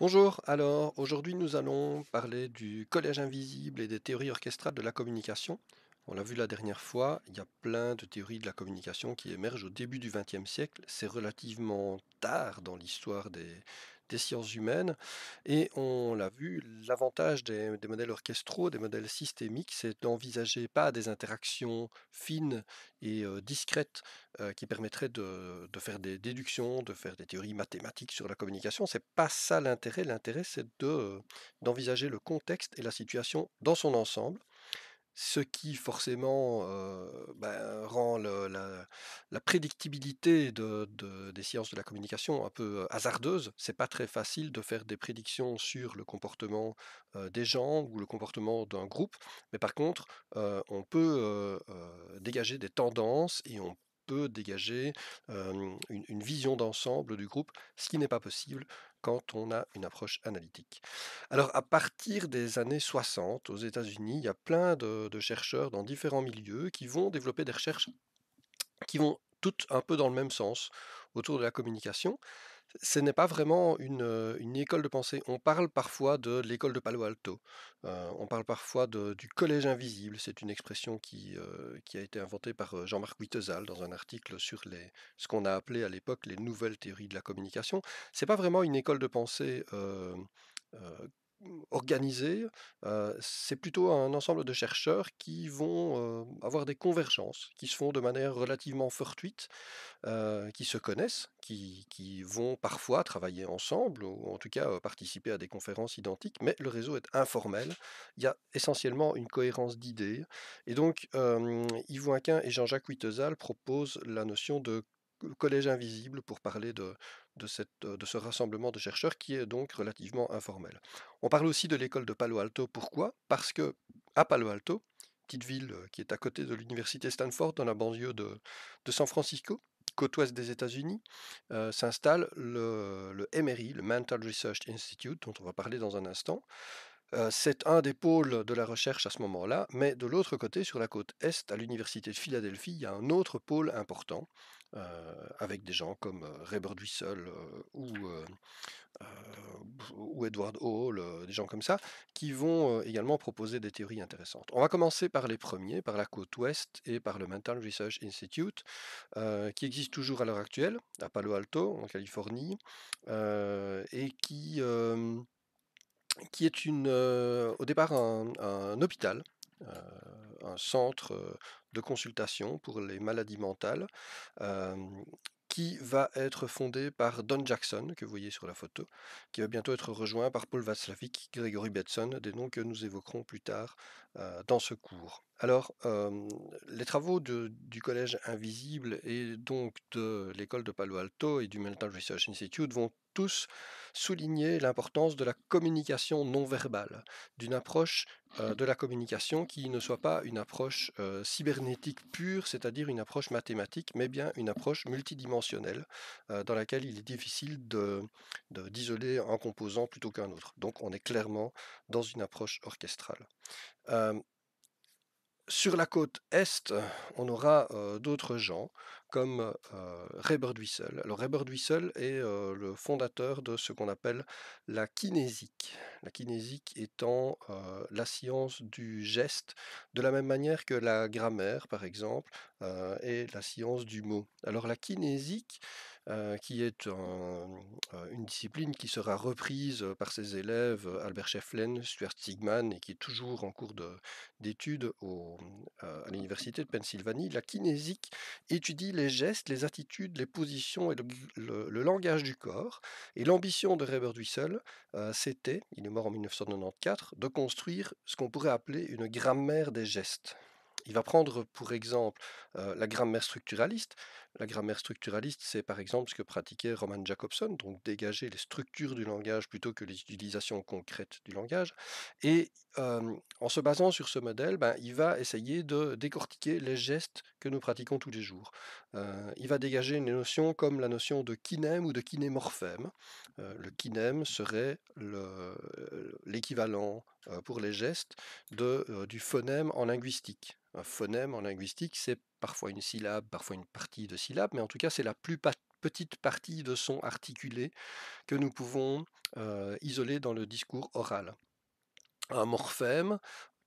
Bonjour, alors aujourd'hui nous allons parler du collège invisible et des théories orchestrales de la communication. On l'a vu la dernière fois, il y a plein de théories de la communication qui émergent au début du XXe siècle. C'est relativement tard dans l'histoire des, des sciences humaines. Et on l'a vu, l'avantage des, modèles orchestraux, des modèles systémiques, c'est d'envisager pas des interactions fines et euh, discrètes euh, qui permettraient de, faire des déductions, de faire des théories mathématiques sur la communication. C'est pas ça l'intérêt. L'intérêt, c'est de, euh, d'envisager le contexte et la situation dans son ensemble ce qui forcément euh, ben, rend la, prédictibilité des sciences de la communication un peu hasardeuse. C'est pas très facile de faire des prédictions sur le comportement euh, des gens ou le comportement d'un groupe, mais par contre, euh, on peut dégager des tendances et on peut dégager une vision d'ensemble du groupe, ce qui n'est pas possible quand on a une approche analytique. Alors à partir des années 60 aux États-Unis, il y a plein de, de chercheurs dans différents milieux qui vont développer des recherches qui vont toutes un peu dans le même sens autour de la communication, ce n'est pas vraiment une, école de pensée. On parle parfois de l'école de Palo Alto. on parle parfois du collège invisible. C'est une expression qui, a été inventée par Jean-Marc Wittezal dans un article sur ce qu'on a appelé à l'époque les nouvelles théories de la communication. n'est pas vraiment une école de pensée organisé, c'est plutôt un ensemble de chercheurs qui vont avoir des convergences, qui se font de manière relativement fortuite, qui se connaissent, qui, vont parfois travailler ensemble, ou en tout cas participer à des conférences identiques, mais le réseau est informel, il y a essentiellement une cohérence d'idées, et donc Yves Wainquin et Jean-Jacques Wittezal proposent la notion de le collège invisible pour parler de, euh, de, ce rassemblement de chercheurs qui est donc relativement informel. On parle aussi de l'école de Palo Alto. Pourquoi Parce que à Palo Alto, petite ville euh, qui est à côté de l'université Stanford dans la banlieue de, San Francisco, côte ouest des États-Unis, euh, s'installe le, le MRI, le Mental Research Institute, dont on va parler dans un instant. c'est un des pôles de la recherche à ce moment-là, mais de l'autre côté, sur la côte est, à l'université de Philadelphie, il y a un autre pôle important euh, avec des gens comme euh, Ray Birdwhistle euh, ou, ou, Edward Hall, des gens comme ça, qui vont également proposer des théories intéressantes. On va commencer par les premiers, par la côte ouest et par le Mental Research Institute, qui existe toujours à l'heure actuelle, à Palo Alto, en Californie, et qui qui est une, au départ un, hôpital, un centre de consultation pour les maladies mentales qui va être fondé par Don Jackson, que vous voyez sur la photo, qui va bientôt être rejoint par Paul Václavic, Gregory Betson, des noms que nous évoquerons plus tard euh, dans ce cours. Alors, les travaux du Collège Invisible et donc de l'école de Palo Alto et du Mental Research Institute vont tous souligner l'importance de la communication non verbale, d'une approche euh, mmh. de la communication qui ne soit pas une approche euh, cybernétique pure, c'est-à-dire une approche mathématique, mais bien une approche multidimensionnelle, euh, dans laquelle il est difficile d'isoler de, un composant plutôt qu'un autre. Donc on est clairement dans une approche orchestrale. Sur la côte est, on aura d'autres gens comme Reber Wiesel. Alors Wiesel est le fondateur de ce qu'on appelle la kinésique. La kinésique étant la science du geste, de la même manière que la grammaire, par exemple, est la science du mot. Alors la kinésique euh, qui est euh, une discipline qui sera reprise euh, par ses élèves Albert Schefflen, Stuart Stigman et qui est toujours en cours d'études à l'université de Pennsylvanie. La kinésique étudie les gestes, les attitudes, les positions et le, langage du corps. Et l'ambition de Reber-Dussel, c'était, il est mort en 1994, de construire ce qu'on pourrait appeler une grammaire des gestes. Il va prendre pour exemple la grammaire structuraliste, la grammaire structuraliste, c'est par exemple ce que pratiquait Roman Jacobson, donc dégager les structures du langage plutôt que les utilisations concrètes du langage. Et en se basant sur ce modèle, ben, il va essayer de décortiquer les gestes que nous pratiquons tous les jours. il va dégager une notion comme la notion de kinème ou de kinémorphème. le kinème serait l'équivalent pour les gestes de, du phonème en linguistique. Un phonème en linguistique, c'est parfois une syllabe, parfois une partie de syllabe, mais en tout cas c'est la plus petite partie de son articulé que nous pouvons euh, isoler dans le discours oral. Un morphème,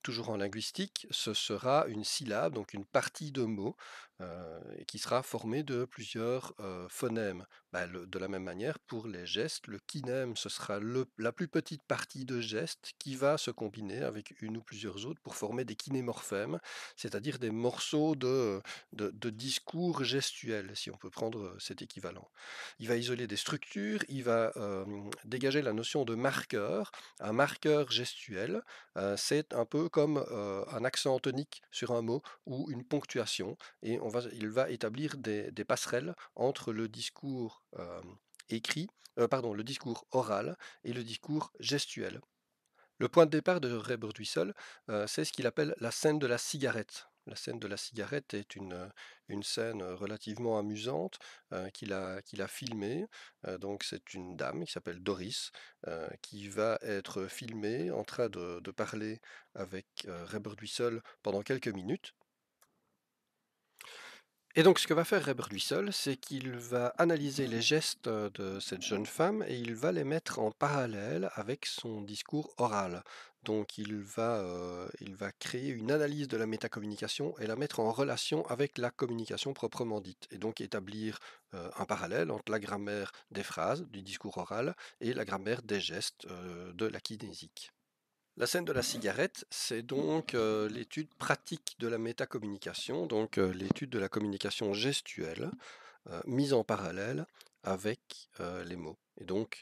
toujours en linguistique, ce sera une syllabe, donc une partie de mot euh, et qui sera formé de plusieurs euh, phonèmes. Bah, de la même manière, pour les gestes, le kinème, ce sera le, la plus petite partie de gestes qui va se combiner avec une ou plusieurs autres pour former des kinémorphèmes, c'est-à-dire des morceaux de, de, discours gestuels, si on peut prendre cet équivalent. Il va isoler des structures, il va euh, dégager la notion de marqueur. Un marqueur gestuel, c'est un peu comme un accent tonique sur un mot ou une ponctuation, et on il va établir des, passerelles entre le discours écrit, pardon, le discours oral et le discours gestuel. Le point de départ de Ray Birdwistle, c'est ce qu'il appelle la scène de la cigarette. La scène de la cigarette est une, scène relativement amusante qu'il a, a filmée. donc c'est une dame qui s'appelle Doris qui va être filmée en train de, parler avec Ray pendant quelques minutes. Et donc ce que va faire Reber lui seul, c'est qu'il va analyser les gestes de cette jeune femme et il va les mettre en parallèle avec son discours oral. Donc il va, créer une analyse de la métacommunication et la mettre en relation avec la communication proprement dite, et donc établir un parallèle entre la grammaire des phrases du discours oral et la grammaire des gestes de la kinésique. La scène de la cigarette, c'est donc euh, l'étude pratique de la métacommunication, donc euh, l'étude de la communication gestuelle, euh, mise en parallèle avec les mots. Et donc,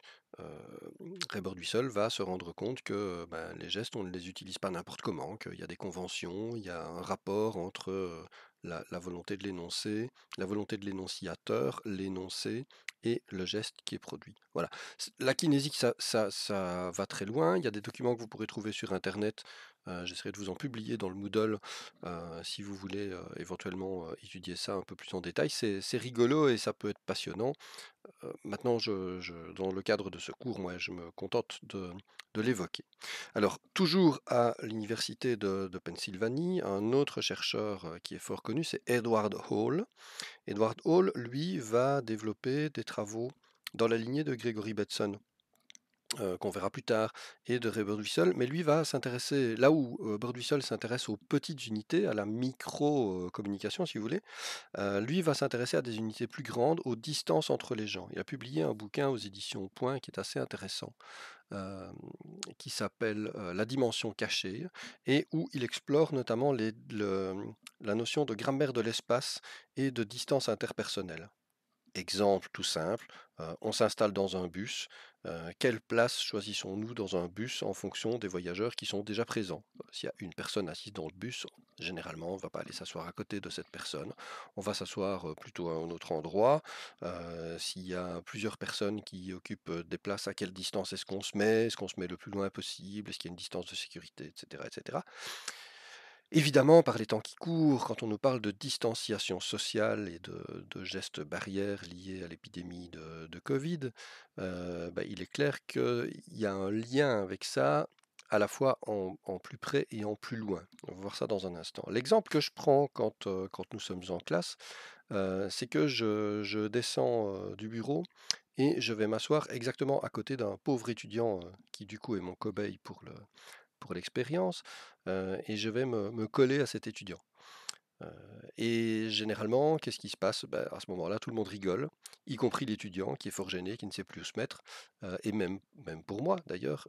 Ray seul va se rendre compte que ben, les gestes, on ne les utilise pas n'importe comment, qu'il y a des conventions, il y a un rapport entre la, volonté de l'énoncé, la volonté de l'énonciateur, l'énoncé et le geste qui est produit. Voilà. La kinésique, ça, ça, va très loin. Il y a des documents que vous pourrez trouver sur Internet euh, j'essaierai de vous en publier dans le Moodle euh, si vous voulez euh, éventuellement étudier ça un peu plus en détail. C'est rigolo et ça peut être passionnant. maintenant, dans le cadre de ce cours, moi, je me contente de, l'évoquer. Alors, toujours à l'université de, Pennsylvanie, un autre chercheur qui est fort connu, c'est Edward Hall. Edward Hall, lui, va développer des travaux dans la lignée de Gregory Batson. Euh, qu'on verra plus tard, et de Ray Birdwhistle, mais lui va s'intéresser, là où euh, s'intéresse aux petites unités, à la micro-communication euh, si vous voulez, euh, lui va s'intéresser à des unités plus grandes, aux distances entre les gens. Il a publié un bouquin aux éditions Point qui est assez intéressant, qui s'appelle La dimension cachée, et où il explore notamment la notion de grammaire de l'espace et de distance interpersonnelle. Exemple tout simple, on s'installe dans un bus, euh, quelle place choisissons-nous dans un bus en fonction des voyageurs qui sont déjà présents euh, S'il y a une personne assise dans le bus, généralement, on ne va pas aller s'asseoir à côté de cette personne. On va s'asseoir euh, plutôt à un autre endroit. S'il y a plusieurs personnes qui occupent des places, à quelle distance est-ce qu'on se met Est-ce qu'on se met le plus loin possible Est-ce qu'il y a une distance de sécurité, etc., etc. Évidemment, par les temps qui courent, quand on nous parle de distanciation sociale et de, gestes barrières liés à l'épidémie de, Covid, euh, bah, il est clair qu'il y a un lien avec ça, à la fois en, plus près et en plus loin. On va voir ça dans un instant. L'exemple que je prends quand, euh, nous sommes en classe, euh, c'est que je, je descends du bureau et je vais m'asseoir exactement à côté d'un pauvre étudiant qui du coup est mon cobaye pour le, pour l'expérience, euh, et je vais me, coller à cet étudiant. Euh, et généralement, qu'est-ce qui se passe bah, À ce moment-là, tout le monde rigole, y compris l'étudiant qui est fort gêné, qui ne sait plus où se mettre, euh, et même, même pour moi d'ailleurs,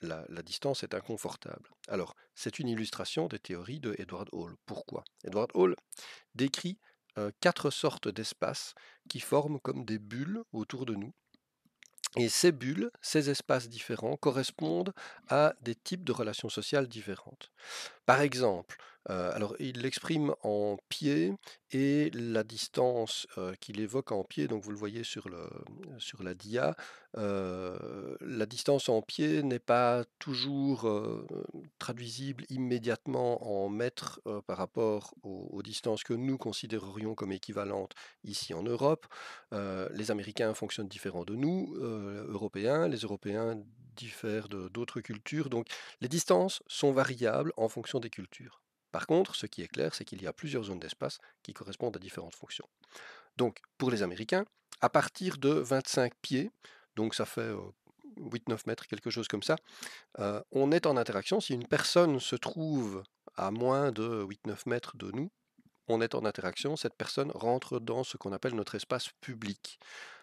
la, distance est inconfortable. Alors, c'est une illustration des théories de Edward Hall. Pourquoi Edward Hall décrit quatre sortes d'espaces qui forment comme des bulles autour de nous et ces bulles, ces espaces différents correspondent à des types de relations sociales différentes. Par exemple, alors il l'exprime en pied et la distance qu'il évoque en pied, donc vous le voyez sur, le, mmh, sur la dia, la distance en pied n'est pas toujours traduisible immédiatement en mètres par rapport aux, distances que nous considérerions comme équivalentes ici en Europe. les Américains fonctionnent différents de nous, Européens, les Européens diffère d'autres cultures, donc les distances sont variables en fonction des cultures. Par contre, ce qui est clair, c'est qu'il y a plusieurs zones d'espace qui correspondent à différentes fonctions. Donc, pour les Américains, à partir de 25 pieds, donc ça fait 8-9 euh, mètres, quelque chose comme ça, euh, on est en interaction. Si une personne se trouve à moins de 8-9 mètres de nous, on est en interaction, cette personne rentre dans ce qu'on appelle notre espace public.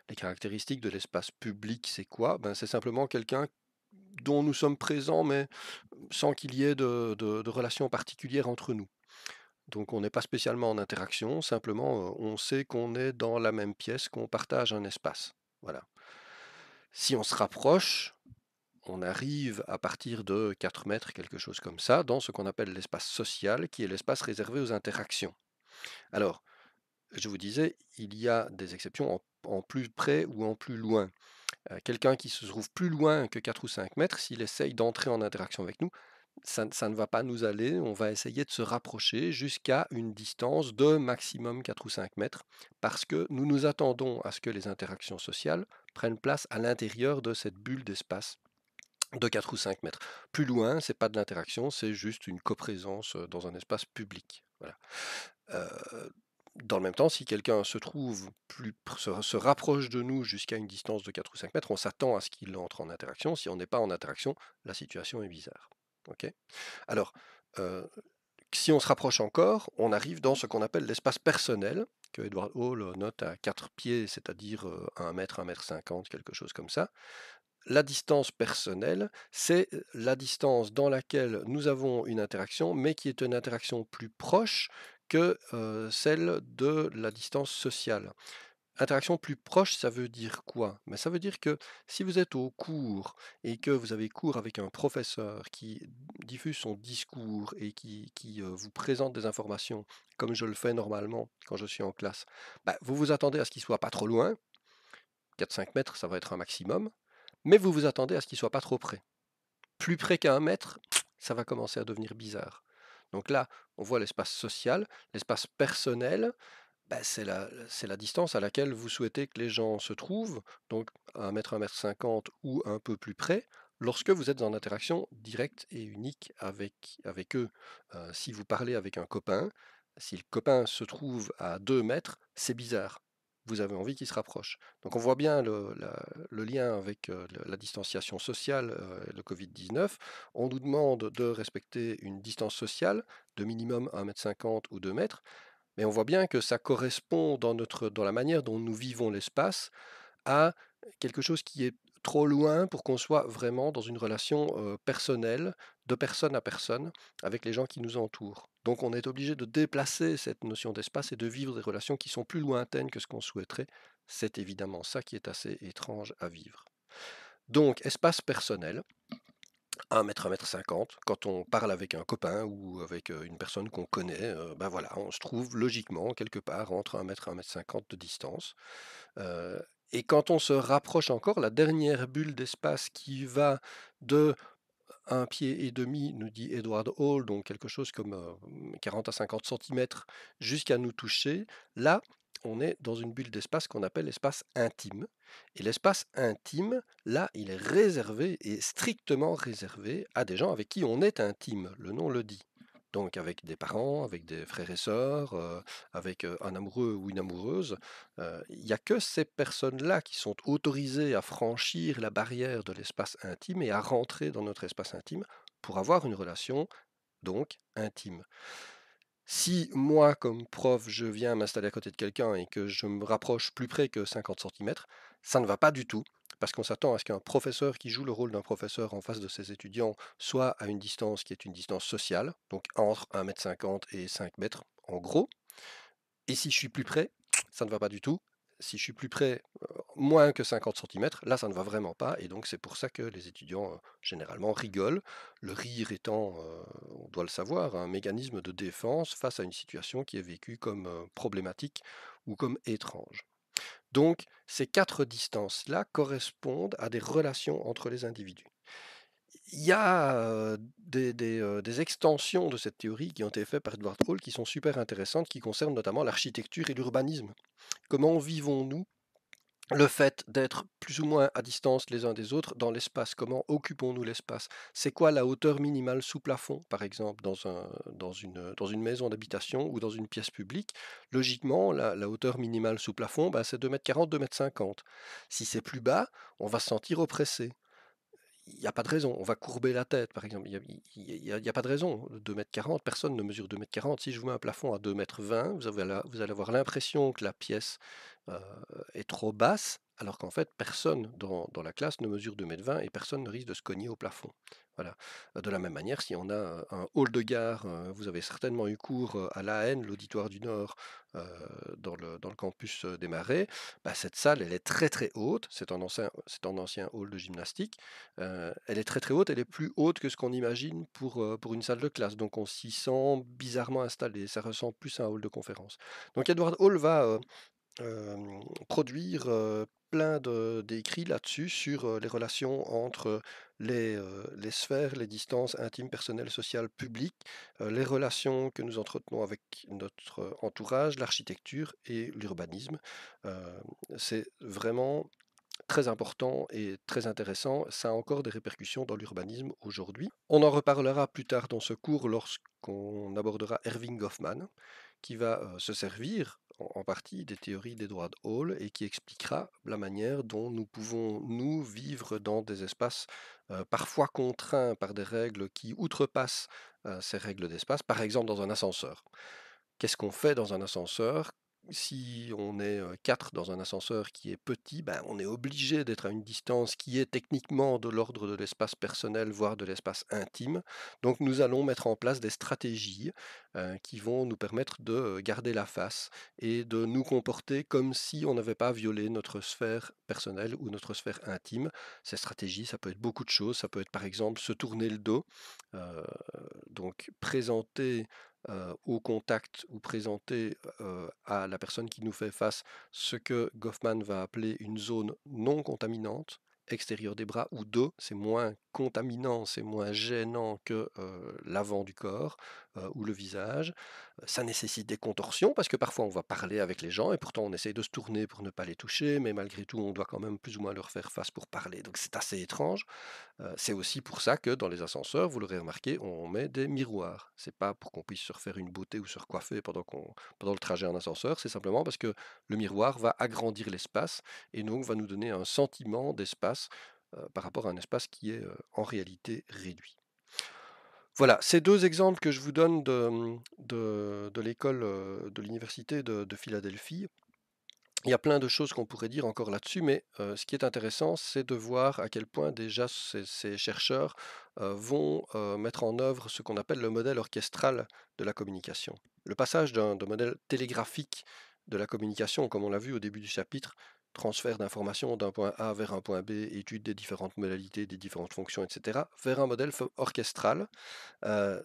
Les caractéristiques de l'espace public, c'est quoi ben, C'est simplement quelqu'un dont nous sommes présents, mais sans qu'il y ait de, relations particulières entre nous. Donc on n'est pas spécialement en interaction, simplement euh, on sait qu'on est dans la même pièce, qu'on partage un espace. Voilà. Si on se rapproche, on arrive à partir de 4 mètres, quelque chose comme ça, dans ce qu'on appelle l'espace social, qui est l'espace réservé aux interactions. Alors, je vous disais, il y a des exceptions en plus près ou en plus loin. Euh, quelqu'un qui se trouve plus loin que 4 ou 5 mètres, s'il essaye d'entrer en interaction avec nous, ça, ne va pas nous aller, on va essayer de se rapprocher jusqu'à une distance de maximum 4 ou 5 mètres, parce que nous nous attendons à ce que les interactions sociales prennent place à l'intérieur de cette bulle d'espace de 4 ou 5 mètres. Plus loin, c'est pas de l'interaction, c'est juste une coprésence euh, dans un espace public. Voilà. Euh, dans le même temps, si quelqu'un se trouve plus se, rapproche de nous jusqu'à une distance de 4 ou 5 mètres, on s'attend à ce qu'il entre en interaction. Si on n'est pas en interaction, la situation est bizarre. Alors, si on se rapproche encore, on arrive dans ce qu'on appelle l'espace personnel, que Edward Hall note à 4 pieds, c'est-à-dire 1 mètre, 1 mètre 50, quelque chose comme ça. La distance personnelle, c'est la distance dans laquelle nous avons une interaction, mais qui est une interaction plus proche que celle de la distance sociale. Interaction plus proche, ça veut dire quoi Mais bah, Ça veut dire que si vous êtes au cours et que vous avez cours avec un professeur qui diffuse son discours et qui, vous présente des informations, comme je le fais normalement quand je suis en classe, bah, vous vous attendez à ce qu'il soit pas trop loin, 4-5 mètres, ça va être un maximum, mais vous vous attendez à ce qu'il soit pas trop près. Plus près qu'à un mètre, ça va commencer à devenir bizarre. Donc là, on voit l'espace social, l'espace personnel, bah, c'est la, distance à laquelle vous souhaitez que les gens se trouvent, donc 1 mètre 1 mètre 50 ou un peu plus près, lorsque vous êtes en interaction directe et unique avec, eux. Euh, si vous parlez avec un copain, si le copain se trouve à 2 mètres, c'est bizarre vous avez envie qu'ils se rapproche. Donc on voit bien le, lien avec euh, la distanciation sociale, euh, et le Covid-19. On nous demande de respecter une distance sociale de minimum 1m50 ou 2 mètres, mais on voit bien que ça correspond dans, notre, dans la manière dont nous vivons l'espace à quelque chose qui est trop loin pour qu'on soit vraiment dans une relation euh, personnelle, de personne à personne avec les gens qui nous entourent. Donc on est obligé de déplacer cette notion d'espace et de vivre des relations qui sont plus lointaines que ce qu'on souhaiterait. C'est évidemment ça qui est assez étrange à vivre. Donc espace personnel, 1 mètre, 1 mètre 50. Quand on parle avec un copain ou avec euh, une personne qu'on connaît, euh, ben voilà, on se trouve logiquement quelque part entre 1 mètre, 1 mètre 50 de distance. Euh, et quand on se rapproche encore, la dernière bulle d'espace qui va de un pied et demi, nous dit Edward Hall, donc quelque chose comme 40 euh, mmh, à 50 cm jusqu'à nous toucher. Là, on est dans une bulle d'espace qu'on appelle l'espace intime. Et l'espace intime, là, il est réservé et strictement réservé à des gens avec qui on est intime, le nom le dit donc avec des parents, avec des frères et sœurs, euh, avec euh, un amoureux ou une amoureuse. Euh, il n'y a que ces personnes-là qui sont autorisées à franchir la barrière de l'espace intime et à rentrer dans notre espace intime pour avoir une relation donc intime. Si moi, comme prof, je viens m'installer à côté de quelqu'un et que je me rapproche plus près que 50 cm, ça ne va pas du tout parce qu'on s'attend à ce qu'un professeur qui joue le rôle d'un professeur en face de ses étudiants soit à une distance qui est une distance sociale, donc entre 1 m et 5 mètres en gros. Et si je suis plus près, ça ne va pas du tout. Si je suis plus près, euh, moins que 50 cm, là ça ne va vraiment pas. Et donc c'est pour ça que les étudiants euh, généralement rigolent. Le rire étant, euh, on doit le savoir, un mécanisme de défense face à une situation qui est vécue comme problématique ou comme étrange. Donc, ces quatre distances-là correspondent à des relations entre les individus. Il y a des, extensions de cette théorie qui ont été faites par Edward Hall qui sont super intéressantes, qui concernent notamment l'architecture et l'urbanisme. Comment vivons-nous le fait d'être plus ou moins à distance les uns des autres dans l'espace. Comment occupons-nous l'espace C'est quoi la hauteur minimale sous plafond, par exemple, dans, euh, une, maison d'habitation ou dans une pièce publique Logiquement, la, hauteur minimale sous plafond, bah, c'est 2m40, 2m50. Si c'est plus bas, on va se sentir oppressé il n'y a pas de raison. On va courber la tête, par exemple. Il n'y a, pas de raison. 2m40, personne ne mesure 2m40. Si je vous mets un plafond à 2m20, vous, allez avoir l'impression que la pièce euh, est trop basse, alors qu'en fait, personne dans, la classe ne mesure 2,20 m et personne ne risque de se cogner au plafond. Voilà. Euh, de la même manière, si on a euh, un hall de gare, euh, vous avez certainement eu cours à la l'AN, l'Auditoire du Nord, dans le, campus des Marais, bah, cette salle, elle est très très haute, c'est un, ancien, ancien hall de gymnastique, elle est très très haute, elle est plus haute que ce qu'on imagine pour, pour une salle de classe, donc on s'y sent bizarrement installé, ça ressemble plus à un hall de conférence. Donc Edward Hall va... produire plein d'écrits là-dessus, sur les relations entre les, les, sphères, les distances intimes, personnelles, sociales, publiques, les relations que nous entretenons avec notre entourage, l'architecture et l'urbanisme. c'est vraiment très important et très intéressant. Ça a encore des répercussions dans l'urbanisme aujourd'hui. On en reparlera plus tard dans ce cours lorsqu'on abordera Erving Goffman, qui va se servir en partie des théories d'Edward Hall et qui expliquera la manière dont nous pouvons, nous, vivre dans des espaces euh, parfois contraints par des règles qui outrepassent euh, ces règles d'espace, par exemple dans un ascenseur. Qu'est-ce qu'on fait dans un ascenseur si on est quatre dans un ascenseur qui est petit, ben on est obligé d'être à une distance qui est techniquement de l'ordre de l'espace personnel, voire de l'espace intime. Donc nous allons mettre en place des stratégies qui vont nous permettre de garder la face et de nous comporter comme si on n'avait pas violé notre sphère personnelle ou notre sphère intime. Ces stratégies, ça peut être beaucoup de choses. Ça peut être par exemple se tourner le dos, donc présenter euh, au contact ou présenter euh, à la personne qui nous fait face ce que Goffman va appeler une zone non contaminante, extérieure des bras ou dos, c'est moins contaminant, c'est moins gênant que euh, l'avant du corps ou le visage ça nécessite des contorsions parce que parfois on va parler avec les gens et pourtant on essaye de se tourner pour ne pas les toucher, mais malgré tout on doit quand même plus ou moins leur faire face pour parler. Donc c'est assez étrange. Euh, c'est aussi pour ça que dans les ascenseurs, vous l'aurez remarqué, on met des miroirs. C'est pas pour qu'on puisse se refaire une beauté ou se recoiffer pendant, qu'on, pendant le trajet en ascenseur, c'est simplement parce que le miroir va agrandir l'espace et donc va nous donner un sentiment d'espace euh, par rapport à un espace qui est euh, en réalité réduit. Voilà, ces deux exemples que je vous donne de, mmh, l'école de l'université de, Philadelphie, il y a plein de choses qu'on pourrait dire encore là-dessus, mais ce qui est intéressant, c'est de voir à quel point déjà ces, chercheurs vont mettre en œuvre ce qu'on appelle le modèle orchestral de la communication. Le passage d'un modèle télégraphique de la communication, comme on l'a vu au début du chapitre, transfert d'informations d'un point A vers un point B, étude des différentes modalités, des différentes fonctions, etc., vers un modèle orchestral euh,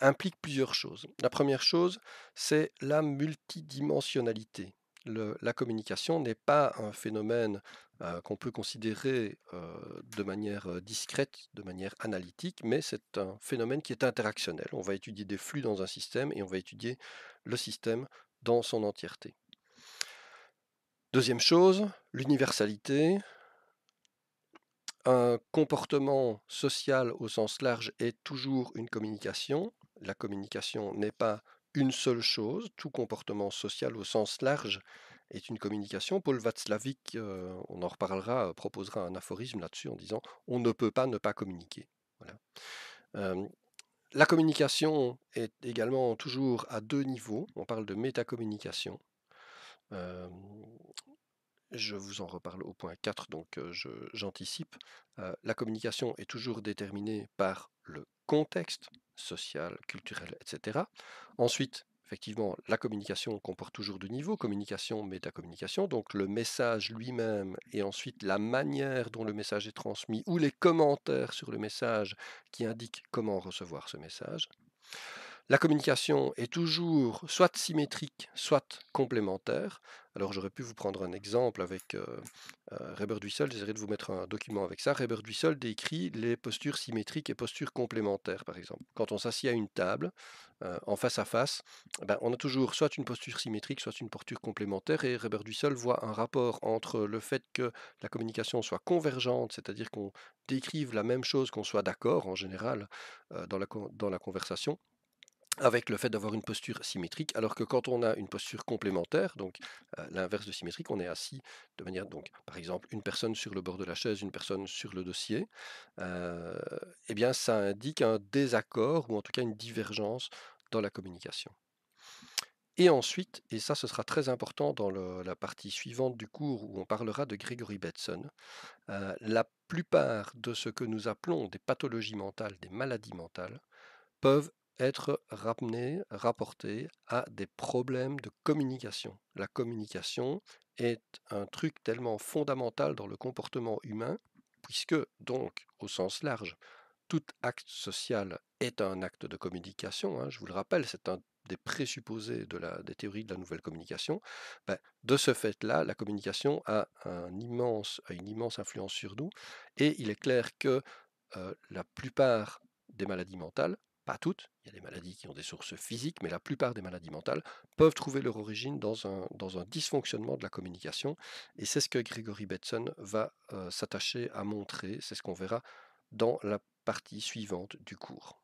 implique plusieurs choses. La première chose, c'est la multidimensionnalité. la communication n'est pas un phénomène euh, qu'on peut considérer euh, de manière discrète, de manière analytique, mais c'est un phénomène qui est interactionnel. On va étudier des flux dans un système et on va étudier le système dans son entièreté. Deuxième chose, l'universalité. Un comportement social au sens large est toujours une communication. La communication n'est pas une seule chose. Tout comportement social au sens large est une communication. Paul Václavic, euh, on en reparlera, proposera un aphorisme là-dessus en disant on ne peut pas ne pas communiquer. Euh, la communication est également toujours à deux niveaux. On parle de métacommunication, je vous en reparle au point 4, donc j'anticipe. la communication est toujours déterminée par le contexte social, culturel, etc. Ensuite, effectivement, la communication comporte toujours deux niveaux, communication, métacommunication, donc le message lui-même et ensuite la manière dont le message est transmis ou les commentaires sur le message qui indiquent comment recevoir ce message. La communication est toujours soit symétrique, soit complémentaire. Alors j'aurais pu vous prendre un exemple avec euh, euh, Reber j'essaierai de vous mettre un document avec ça. Reber Dussel décrit les postures symétriques et postures complémentaires, par exemple. Quand on s'assied à une table, euh, en face à face, ben, on a toujours soit une posture symétrique, soit une posture complémentaire, et Reber duissel voit un rapport entre le fait que la communication soit convergente, c'est-à-dire qu'on décrive la même chose, qu'on soit d'accord en général dans la conversation, avec le fait d'avoir une posture symétrique, alors que quand on a une posture complémentaire, donc euh, l'inverse de symétrique, on est assis de manière, donc par exemple, une personne sur le bord de la chaise, une personne sur le dossier, euh, eh bien ça indique un désaccord ou en tout cas une divergence dans la communication. Et ensuite, et ça ce sera très important dans la partie suivante du cours où on parlera de Gregory Betson, euh, la plupart de ce que nous appelons des pathologies mentales, des maladies mentales, peuvent être ramené, rapporté à des problèmes de communication. La communication est un truc tellement fondamental dans le comportement humain, puisque donc, au sens large, tout acte social est un acte de communication. Hein, je vous le rappelle, c'est un des présupposés de la, des théories de la nouvelle communication. Ben, de ce fait-là, la communication a, un immense, une immense influence sur nous, et il est clair que euh, la plupart des maladies mentales pas toutes, il y a des maladies qui ont des sources physiques, mais la plupart des maladies mentales peuvent trouver leur origine dans un, dysfonctionnement de la communication. Et c'est ce que Grégory Betson va euh, s'attacher à montrer, c'est ce qu'on verra dans la partie suivante du cours.